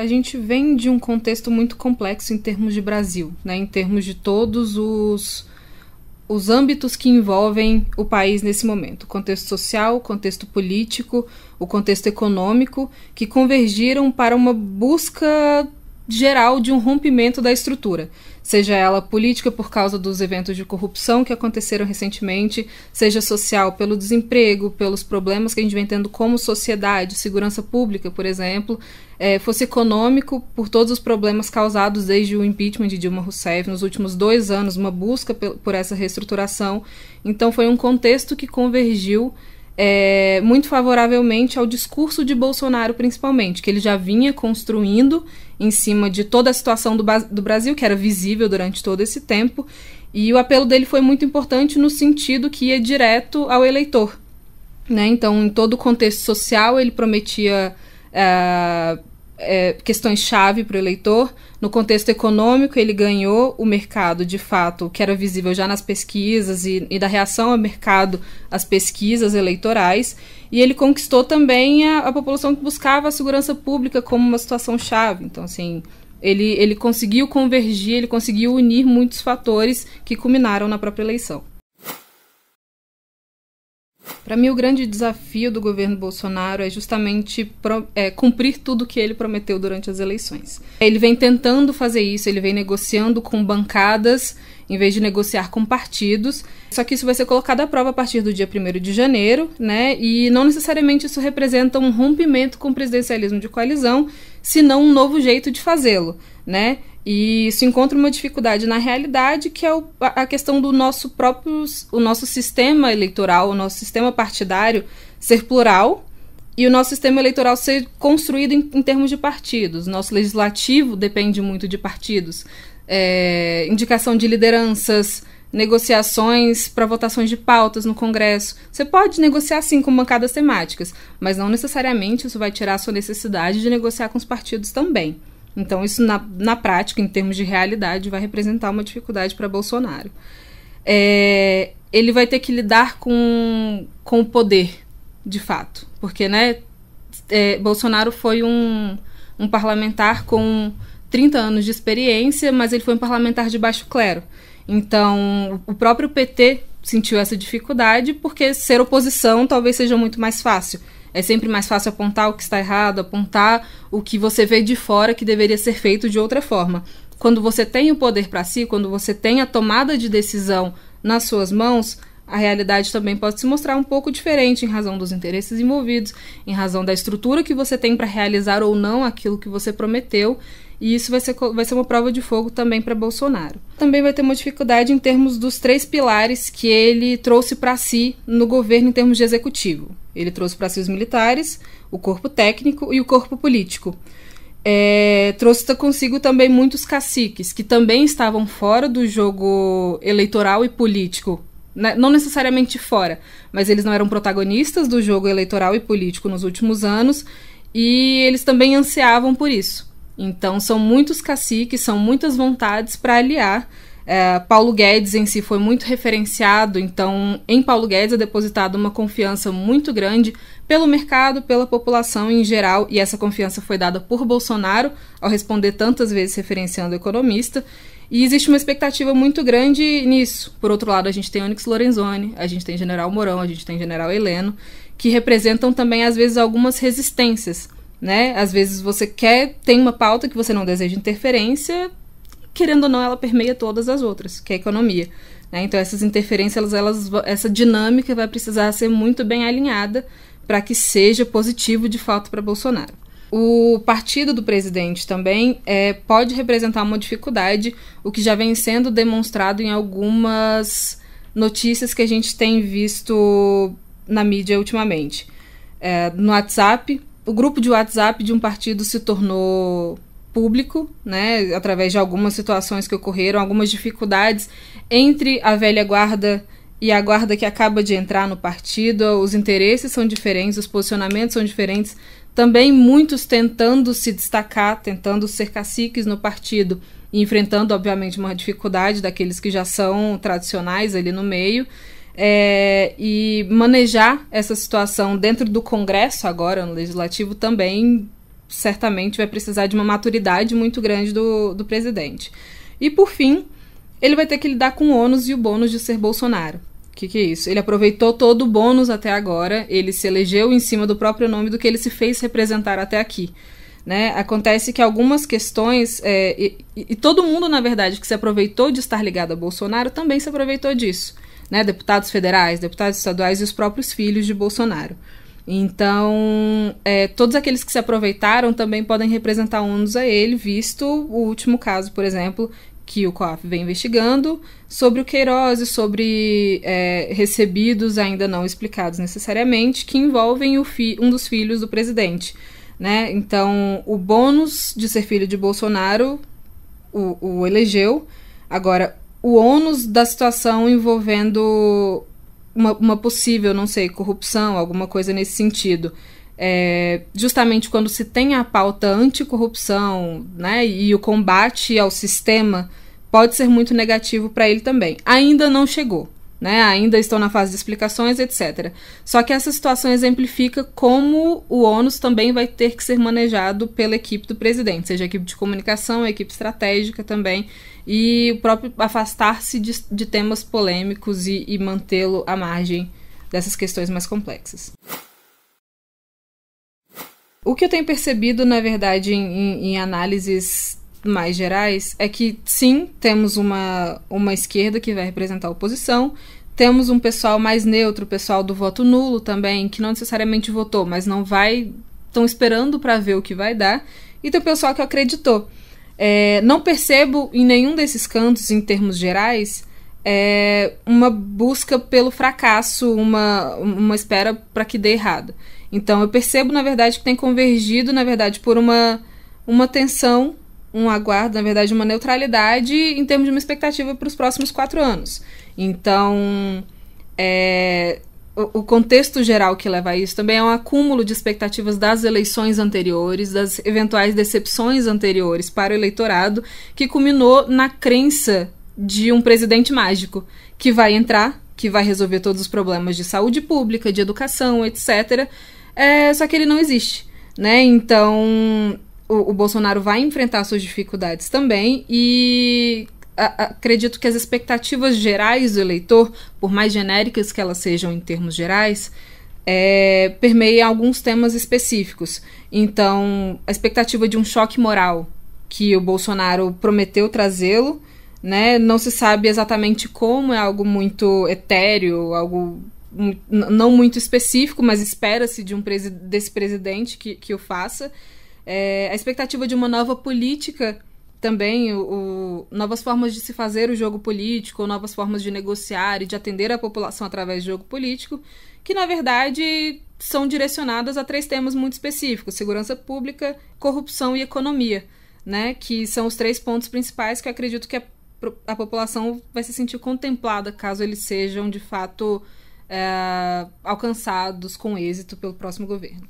a gente vem de um contexto muito complexo em termos de Brasil, né? Em termos de todos os os âmbitos que envolvem o país nesse momento, o contexto social, o contexto político, o contexto econômico, que convergiram para uma busca geral de um rompimento da estrutura, seja ela política por causa dos eventos de corrupção que aconteceram recentemente, seja social pelo desemprego, pelos problemas que a gente vem tendo como sociedade, segurança pública, por exemplo, é, fosse econômico por todos os problemas causados desde o impeachment de Dilma Rousseff nos últimos dois anos, uma busca por essa reestruturação. Então foi um contexto que convergiu é, muito favoravelmente ao discurso de Bolsonaro, principalmente, que ele já vinha construindo em cima de toda a situação do, do Brasil, que era visível durante todo esse tempo. E o apelo dele foi muito importante no sentido que ia direto ao eleitor. Né? Então, em todo o contexto social, ele prometia uh, é, questões-chave para o eleitor. No contexto econômico, ele ganhou o mercado, de fato, que era visível já nas pesquisas e, e da reação ao mercado às pesquisas eleitorais. E ele conquistou também a, a população que buscava a segurança pública como uma situação-chave. Então, assim, ele, ele conseguiu convergir, ele conseguiu unir muitos fatores que culminaram na própria eleição. Para mim, o grande desafio do governo Bolsonaro é justamente pro, é, cumprir tudo o que ele prometeu durante as eleições. Ele vem tentando fazer isso, ele vem negociando com bancadas em vez de negociar com partidos. Só que isso vai ser colocado à prova a partir do dia 1 de janeiro, né? E não necessariamente isso representa um rompimento com o presidencialismo de coalizão, senão um novo jeito de fazê-lo, né? E isso encontra uma dificuldade na realidade, que é o, a questão do nosso próprio o nosso sistema eleitoral, o nosso sistema partidário ser plural e o nosso sistema eleitoral ser construído em, em termos de partidos. Nosso legislativo depende muito de partidos. É, indicação de lideranças, negociações para votações de pautas no Congresso. Você pode negociar sim com bancadas temáticas, mas não necessariamente isso vai tirar a sua necessidade de negociar com os partidos também. Então, isso na, na prática, em termos de realidade, vai representar uma dificuldade para Bolsonaro. É, ele vai ter que lidar com, com o poder, de fato. Porque, né, é, Bolsonaro foi um, um parlamentar com 30 anos de experiência, mas ele foi um parlamentar de baixo clero. Então, o próprio PT sentiu essa dificuldade porque ser oposição talvez seja muito mais fácil é sempre mais fácil apontar o que está errado, apontar o que você vê de fora que deveria ser feito de outra forma. Quando você tem o poder para si, quando você tem a tomada de decisão nas suas mãos, a realidade também pode se mostrar um pouco diferente em razão dos interesses envolvidos, em razão da estrutura que você tem para realizar ou não aquilo que você prometeu. E isso vai ser, vai ser uma prova de fogo também para Bolsonaro. Também vai ter uma dificuldade em termos dos três pilares que ele trouxe para si no governo em termos de executivo. Ele trouxe para si os militares, o corpo técnico e o corpo político. É, trouxe consigo também muitos caciques que também estavam fora do jogo eleitoral e político. Né? Não necessariamente fora, mas eles não eram protagonistas do jogo eleitoral e político nos últimos anos e eles também ansiavam por isso. Então, são muitos caciques, são muitas vontades para aliar é, Paulo Guedes em si foi muito referenciado, então em Paulo Guedes é depositada uma confiança muito grande pelo mercado, pela população em geral, e essa confiança foi dada por Bolsonaro ao responder tantas vezes referenciando o economista. E existe uma expectativa muito grande nisso. Por outro lado, a gente tem Onyx Lorenzoni, a gente tem General Mourão, a gente tem General Heleno, que representam também, às vezes, algumas resistências né? Às vezes você quer, tem uma pauta que você não deseja interferência, querendo ou não, ela permeia todas as outras, que é a economia. Né? Então, essas interferências, elas, elas, essa dinâmica vai precisar ser muito bem alinhada para que seja positivo de fato para Bolsonaro. O partido do presidente também é, pode representar uma dificuldade, o que já vem sendo demonstrado em algumas notícias que a gente tem visto na mídia ultimamente. É, no WhatsApp, o grupo de WhatsApp de um partido se tornou público, né, através de algumas situações que ocorreram, algumas dificuldades entre a velha guarda e a guarda que acaba de entrar no partido, os interesses são diferentes, os posicionamentos são diferentes, também muitos tentando se destacar, tentando ser caciques no partido, enfrentando obviamente uma dificuldade daqueles que já são tradicionais ali no meio. É, e manejar essa situação dentro do Congresso agora, no Legislativo, também certamente vai precisar de uma maturidade muito grande do, do presidente. E por fim, ele vai ter que lidar com o ônus e o bônus de ser Bolsonaro. O que, que é isso? Ele aproveitou todo o bônus até agora, ele se elegeu em cima do próprio nome do que ele se fez representar até aqui. Né? Acontece que algumas questões, é, e, e, todo mundo, na verdade, que se aproveitou de estar ligado a Bolsonaro também se aproveitou disso. Né? Deputados federais, deputados estaduais e os próprios filhos de Bolsonaro. Então, é, todos aqueles que se aproveitaram também podem representar ônus a ele, visto o último caso, por exemplo, que o COAF vem investigando, sobre o Queiroz e sobre é, recebidos ainda não explicados necessariamente, que envolvem um dos filhos do presidente. Né? Então, o bônus de ser filho de Bolsonaro o, o elegeu. Agora, o ônus da situação envolvendo uma, uma possível, não sei, corrupção, alguma coisa nesse sentido. É, justamente quando se tem a pauta anticorrupção né, e o combate ao sistema, pode ser muito negativo para ele também. Ainda não chegou né? Ainda estão na fase de explicações, etc. Só que essa situação exemplifica como o ônus também vai ter que ser manejado pela equipe do presidente, seja a equipe de comunicação, a equipe estratégica também, e o próprio afastar-se de, de, temas polêmicos e, e mantê-lo à margem dessas questões mais complexas. O que eu tenho percebido, na verdade, em, em, em análises mais gerais é que sim, temos uma, uma esquerda que vai representar a oposição, temos um pessoal mais neutro, pessoal do voto nulo também, que não necessariamente votou, mas não vai. estão esperando para ver o que vai dar, e tem o pessoal que acreditou. É, não percebo em nenhum desses cantos, em termos gerais, é, uma busca pelo fracasso, uma, uma espera para que dê errado. Então eu percebo, na verdade, que tem convergido, na verdade, por uma, uma tensão um aguardo, na verdade, uma neutralidade em termos de uma expectativa para os próximos quatro anos. Então, é, o, o contexto geral que leva a isso também é um acúmulo de expectativas das eleições anteriores, das eventuais decepções anteriores para o eleitorado, que culminou na crença de um presidente mágico que vai entrar, que vai resolver todos os problemas de saúde pública, de educação, etc. É, só que ele não existe. Né? Então, o, o Bolsonaro vai enfrentar suas dificuldades também e acredito que as expectativas gerais do eleitor, por mais genéricas que elas sejam em termos gerais, é, permeia alguns temas específicos. Então, a expectativa de um choque moral que o Bolsonaro prometeu trazê-lo, né? Não se sabe exatamente como, é algo muito etéreo, algo não muito específico, mas espera-se de um presi desse presidente que, que o faça. É, a expectativa de uma nova política também, o, o, novas formas de se fazer o jogo político, novas formas de negociar e de atender a população através de jogo político, que na verdade são direcionadas a três temas muito específicos: segurança pública, corrupção e economia, né? Que são os três pontos principais que eu acredito que a, a população vai se sentir contemplada caso eles sejam de fato é, alcançados com êxito pelo próximo governo.